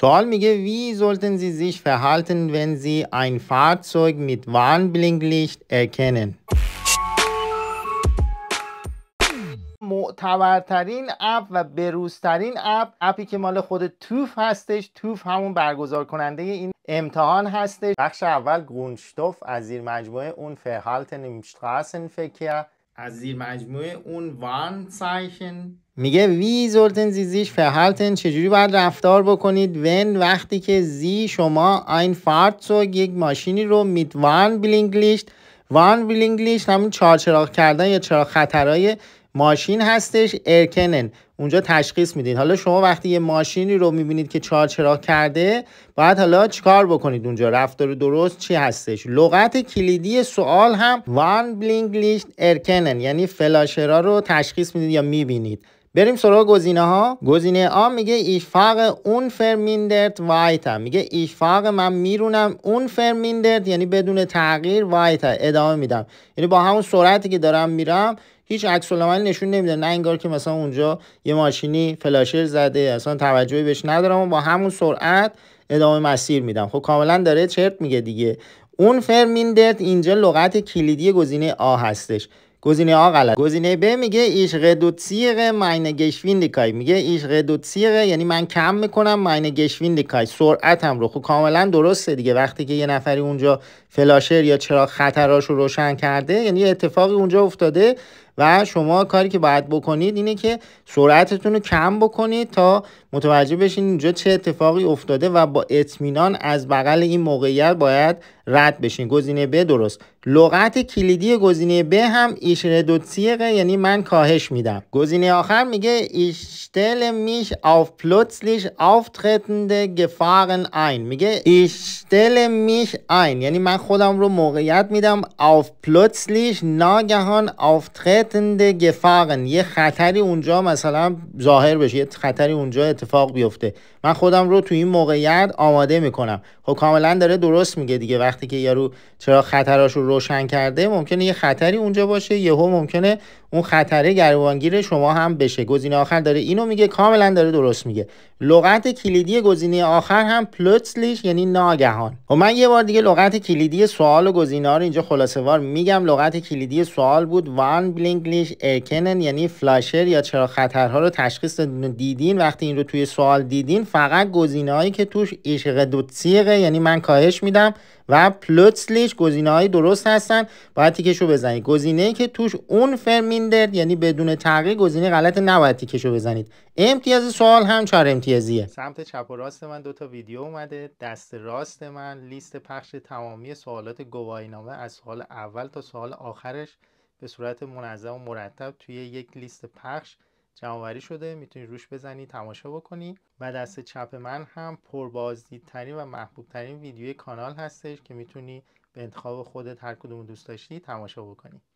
سوال میگه وی زی زیش Sie sich ون این این میت وان بلینگ Warnblinklicht اکنن؟ معتبرترین اپ و بروزترین اپ اپی که مال خود توف هستش توف همون برگزار کننده این امتحان هستش بخش اول گونشتوف از زیر مجموعه اون فهالتن امشتراسن فکر از زیر مجموعه اون وان سایشن میگه وی زولتن زی زیش فهالتن چجوری باید رفتار بکنید ون وقتی که زی شما این سوگ یک ماشینی رو میت وان بلینگلیشت وان بلینگلیشت همون چهار کردن یا چراغ خطرهایه ماشین هستش ارکنن اونجا تشخیص میدین حالا شما وقتی یه ماشینی رو میبینید که چهار چراغ کرده باید حالا چیکار بکنید اونجا رفتار درست چی هستش لغت کلیدی سوال هم وان بلینگ لیست ارکنن یعنی فلاشرا رو تشخیص میدید یا میبینید بریم سراغ گزینه ها گزینه آ میگه ایفاق اون فرمیندرت وایتا میگه ایفاق من میرونم اون فرمیندرت یعنی بدون تغییر وایتا ادامه میدم یعنی با همون سرعتی که دارم میرم هیچ عکس نشون نمیده نه انگار که مثلا اونجا یه ماشینی فلاشر زده اصلا توجهی بهش ندارم و با همون سرعت ادامه مسیر میدم خب کاملا داره چرت میگه دیگه اون فرمیندت اینجا لغت کلیدی گزینه آ هستش گزینه آ غلط گزینه ب میگه ایش ردوتسیره ماین گشویندیکای میگه ایش ردوتسیره یعنی من کم میکنم ماین گشویندیکای سرعتم رو خب کاملا درسته دیگه وقتی که یه نفری اونجا فلاشر یا چراغ خطراش رو روشن کرده یعنی اتفاقی اونجا افتاده و شما کاری که باید بکنید اینه که سرعتتون رو کم بکنید تا متوجه بشین اینجا چه اتفاقی افتاده و با اطمینان از بغل این موقعیت باید رد بشین گزینه ب درست لغت کلیدی گزینه ب هم سیقه یعنی من کاهش میدم گزینه آخر میگه ایشتل میش آف پلوتسلیش ترتنده گفارن این میگه ایشتل میش این یعنی من خودم رو موقعیت میدم آف پلوتسلیش ناگهان leitende گفاقن یه خطری اونجا مثلا ظاهر بشه یه خطری اونجا اتفاق بیفته من خودم رو تو این موقعیت آماده میکنم خب کاملا داره درست میگه دیگه وقتی که یارو چرا خطراش رو روشن کرده ممکنه یه خطری اونجا باشه یهو ممکنه اون خطره گروانگیر شما هم بشه گزینه آخر داره اینو میگه کاملا داره درست میگه لغت کلیدی گزینه آخر هم پلوتسلیش یعنی ناگهان و خب من یه بار دیگه لغت کلیدی سوال و گزینه ها رو اینجا خلاصه وار میگم لغت کلیدی سوال بود وان بلینگلیش ارکنن یعنی فلاشر یا چرا خطرها رو تشخیص دیدین وقتی این رو توی سوال دیدین فقط هایی که توش ایشق دوتسیقه یعنی من کاهش میدم و پلتسلیش گزینه‌های درست هستن باید تیکش رو بزنید گزینه‌ای که توش اون فرمی یعنی بدون تغییر گزینه غلط نباید تیکشو بزنید امتیاز سوال هم چهار امتیازیه سمت چپ و راست من دوتا ویدیو اومده دست راست من لیست پخش تمامی سوالات گواهینامه از سوال اول تا سوال آخرش به صورت منظم و مرتب توی یک لیست پخش جمعوری شده میتونید روش بزنی تماشا بکنی و دست چپ من هم پربازدیدترین و ترین ویدیوی کانال هستش که میتونی به انتخاب خودت هر کدوم دوست داشتی تماشا بکنی